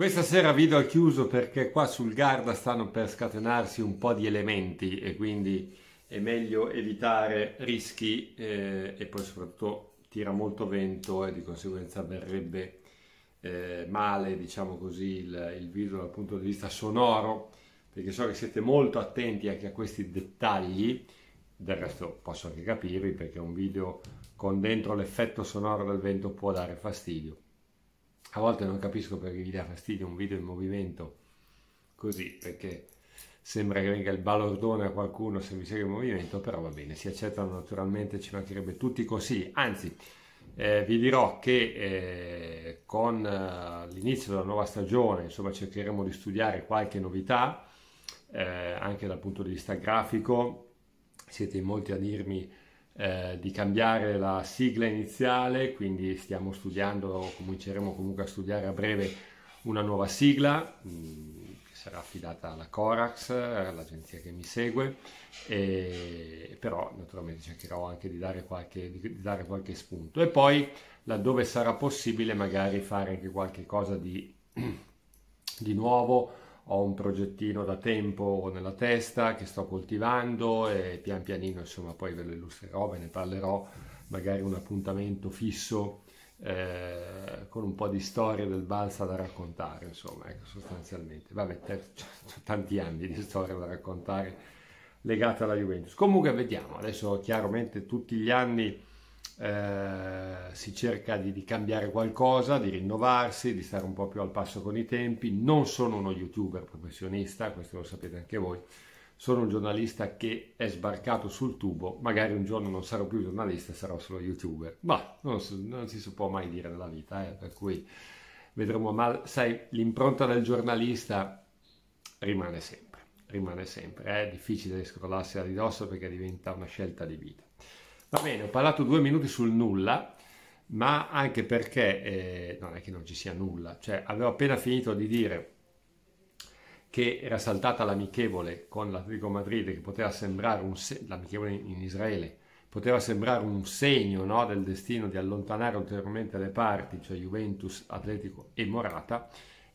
Questa sera video è chiuso perché qua sul Garda stanno per scatenarsi un po' di elementi e quindi è meglio evitare rischi eh, e poi soprattutto tira molto vento e di conseguenza verrebbe eh, male, diciamo così, il, il video dal punto di vista sonoro perché so che siete molto attenti anche a questi dettagli del resto posso anche capirvi perché un video con dentro l'effetto sonoro del vento può dare fastidio a volte non capisco perché vi dà fastidio un video in movimento così perché sembra che venga il balordone a qualcuno se vi segue in movimento però va bene si accettano naturalmente ci mancherebbe tutti i consigli anzi eh, vi dirò che eh, con eh, l'inizio della nuova stagione insomma cercheremo di studiare qualche novità eh, anche dal punto di vista grafico siete in molti a dirmi eh, di cambiare la sigla iniziale, quindi stiamo studiando, cominceremo comunque a studiare a breve una nuova sigla mh, mm, che sarà affidata alla Corax, l'agenzia che mi segue, e, però naturalmente cercherò anche di dare, qualche, di dare qualche spunto e poi laddove sarà possibile magari fare anche qualche cosa di, di nuovo ho un progettino da tempo nella testa che sto coltivando e pian pianino insomma poi ve lo illustrerò, ve ne parlerò, magari un appuntamento fisso eh, con un po' di storie del balsa da raccontare insomma ecco, sostanzialmente, vabbè tanti anni di storia da raccontare legata alla Juventus. Comunque vediamo, adesso chiaramente tutti gli anni eh, si cerca di, di, cambiare qualcosa, di rinnovarsi, di stare un po' più al passo con i tempi. Non sono uno youtuber professionista, questo lo sapete anche voi, sono un giornalista che è sbarcato sul tubo, magari un giorno non sarò più giornalista, sarò solo youtuber, ma non, non si può mai dire nella vita, eh, per cui vedremo, ma sai, l'impronta del giornalista rimane sempre, rimane sempre, è difficile scrollarsi addosso perché diventa una scelta di vita. Va bene, ho parlato due minuti sul nulla, ma anche perché eh, non è che non ci sia nulla, cioè avevo appena finito di dire che era saltata l'amichevole con l'Atletico Madrid, che poteva sembrare un se- l'amichevole in Israele, poteva sembrare un segno no, del destino di allontanare ulteriormente le parti, cioè Juventus, Atletico e Morata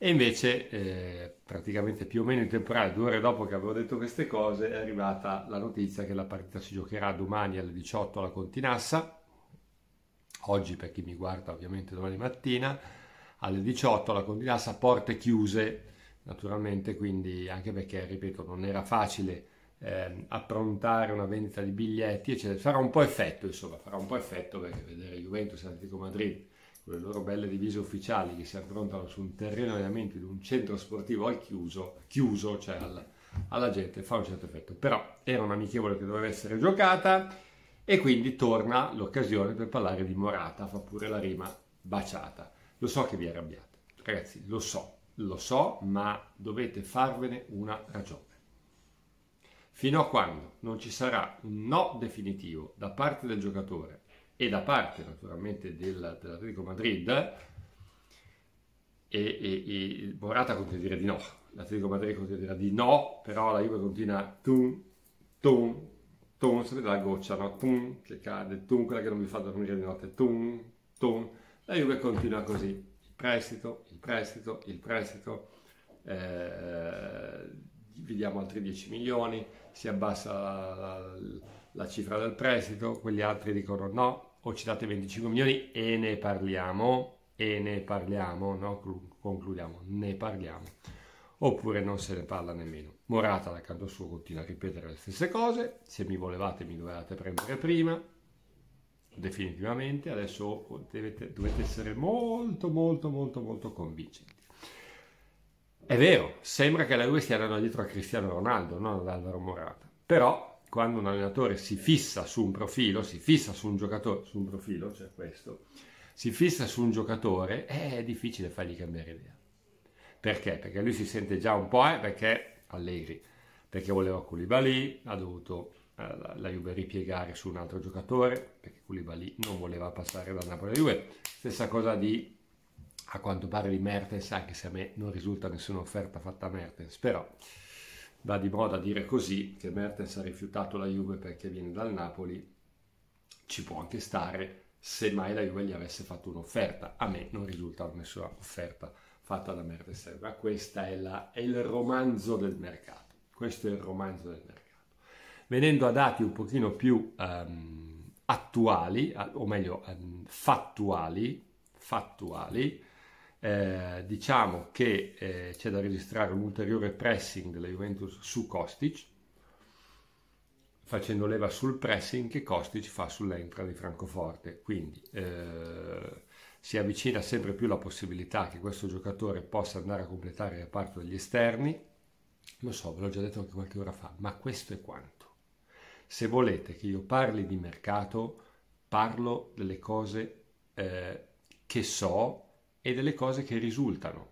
e invece, eh, praticamente più o meno in temporale, due ore dopo che avevo detto queste cose, è arrivata la notizia che la partita si giocherà domani alle 18 alla Continassa. Oggi, per chi mi guarda, ovviamente domani mattina, alle 18 alla Continassa, porte chiuse, naturalmente, quindi anche perché, ripeto, non era facile eh, approntare una vendita di biglietti, eccetera. Farà un po' effetto, insomma, farà un po' effetto perché vedere Juventus e Atletico Madrid con le loro belle divise ufficiali che si affrontano su un terreno di allenamento di un centro sportivo al chiuso, chiuso cioè alla, alla gente, fa un certo effetto. Però era un'amichevole che doveva essere giocata e quindi torna l'occasione per parlare di Morata, fa pure la rima baciata. Lo so che vi arrabbiate, ragazzi, lo so, lo so, ma dovete farvene una ragione. Fino a quando non ci sarà un no definitivo da parte del giocatore e da parte naturalmente della, dell'Atletico Madrid e, e, e, Morata continua a dire di no, l'Atletico Madrid continua a dire di no, però la Juve continua tum, tum, tum, sapete la goccia, no? Tum, che cade, tum, quella che non vi fa dormire di notte, tum, tum, la Juve continua così, il prestito, il prestito, il prestito, eh, vi diamo altri 10 milioni, si abbassa la, la, la cifra del prestito, quegli altri dicono no, o ci date 25 milioni e ne parliamo, e ne parliamo, no? concludiamo, ne parliamo. Oppure non se ne parla nemmeno. Morata da canto suo continua a ripetere le stesse cose, se mi volevate mi dovevate prendere prima, definitivamente, adesso dovete, dovete essere molto molto molto molto convincenti. È vero, sembra che la due stiano dietro a Cristiano Ronaldo, non ad Alvaro Morata, però quando un allenatore si fissa su un profilo, si fissa su un giocatore, su un profilo, cioè questo, si fissa su un giocatore, è difficile fargli cambiare idea. Perché? Perché lui si sente già un po', eh, perché Allegri, perché voleva Koulibaly, ha dovuto eh, la Juve ripiegare su un altro giocatore, perché Koulibaly non voleva passare da Napoli a Juve. Stessa cosa di, a quanto pare, di Mertens, anche se a me non risulta nessuna offerta fatta a Mertens, però... Va di moda dire così che Mertens ha rifiutato la Juve perché viene dal Napoli, ci può anche stare se mai la Juve gli avesse fatto un'offerta. A me non risulta nessuna offerta fatta da Mertens, ma questo è, è il romanzo del mercato. Questo è il romanzo del mercato. Venendo a dati un pochino più um, attuali, o meglio um, fattuali, fattuali eh, diciamo che eh, c'è da registrare un ulteriore pressing della Juventus su Kostic, facendo leva sul pressing che Kostic fa sull'entra di Francoforte. Quindi eh, si avvicina sempre più la possibilità che questo giocatore possa andare a completare il reparto degli esterni. Lo so, ve l'ho già detto anche qualche ora fa, ma questo è quanto. Se volete che io parli di mercato, parlo delle cose eh, che so e delle cose che risultano.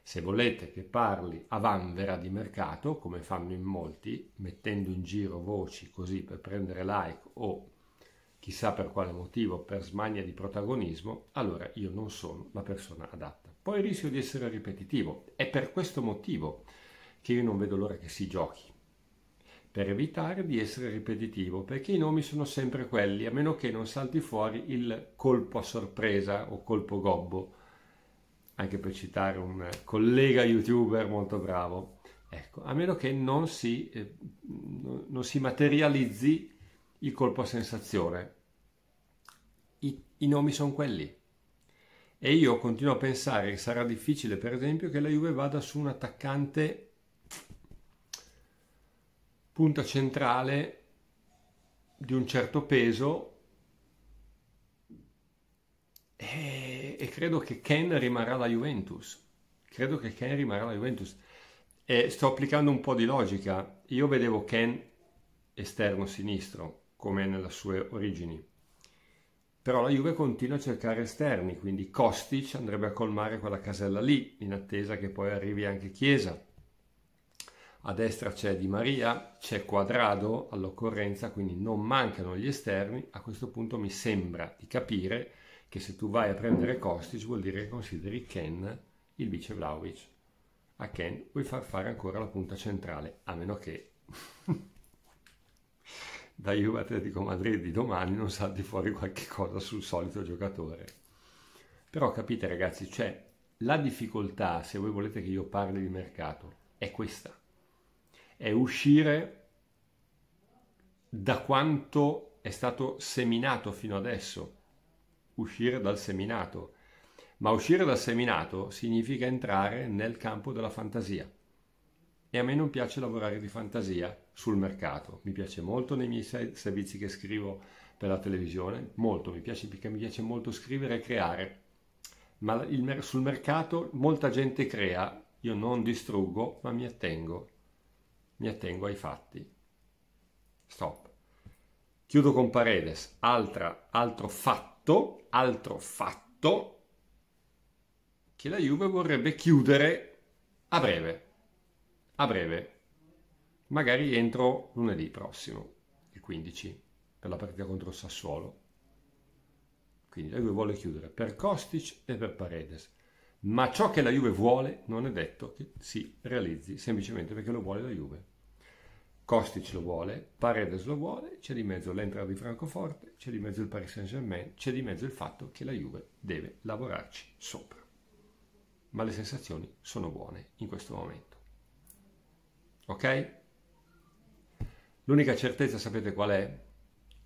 Se volete che parli a vanvera di mercato, come fanno in molti, mettendo in giro voci così per prendere like o chissà per quale motivo, per smania di protagonismo, allora io non sono la persona adatta. Poi rischio di essere ripetitivo. È per questo motivo che io non vedo l'ora che si giochi per evitare di essere ripetitivo, perché i nomi sono sempre quelli, a meno che non salti fuori il colpo a sorpresa o colpo gobbo, anche per citare un collega youtuber molto bravo. Ecco, a meno che non si, eh, non si materializzi il colpo a sensazione. I, I nomi sono quelli. E io continuo a pensare che sarà difficile, per esempio, che la Juve vada su un attaccante punta centrale di un certo peso e, e credo che Ken rimarrà la Juventus. Credo che Ken rimarrà la Juventus. E sto applicando un po' di logica. Io vedevo Ken esterno sinistro, come nelle sue origini. Però la Juve continua a cercare esterni, quindi Kostic andrebbe a colmare quella casella lì, in attesa che poi arrivi anche Chiesa a destra c'è Di Maria, c'è Quadrado all'occorrenza, quindi non mancano gli esterni. A questo punto mi sembra di capire che se tu vai a prendere Kostic vuol dire che consideri Ken il vice Vlaovic. A Ken vuoi far fare ancora la punta centrale, a meno che da Juve Atletico Madrid di domani non salti fuori qualche cosa sul solito giocatore. Però capite ragazzi, c'è cioè, la difficoltà, se voi volete che io parli di mercato, è questa è uscire da quanto è stato seminato fino adesso, uscire dal seminato. Ma uscire dal seminato significa entrare nel campo della fantasia. E a me non piace lavorare di fantasia sul mercato. Mi piace molto nei miei servizi che scrivo per la televisione, molto, mi piace perché mi piace molto scrivere e creare. Ma il, sul mercato molta gente crea, io non distruggo, ma mi attengo mi attengo ai fatti. Stop. Chiudo con Paredes, Altra, altro fatto, altro fatto che la Juve vorrebbe chiudere a breve, a breve, magari entro lunedì prossimo, il 15, per la partita contro il Sassuolo. Quindi la Juve vuole chiudere per Kostic e per Paredes. Ma ciò che la Juve vuole non è detto che si realizzi, semplicemente perché lo vuole la Juve. Kostic lo vuole, Paredes lo vuole, c'è di mezzo l'entrata di Francoforte, c'è di mezzo il Paris Saint-Germain, c'è di mezzo il fatto che la Juve deve lavorarci sopra. Ma le sensazioni sono buone in questo momento. Ok? L'unica certezza sapete qual è?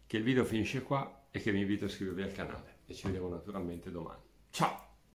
Che il video finisce qua e che vi invito a iscrivervi al canale e ci vediamo naturalmente domani. Ciao!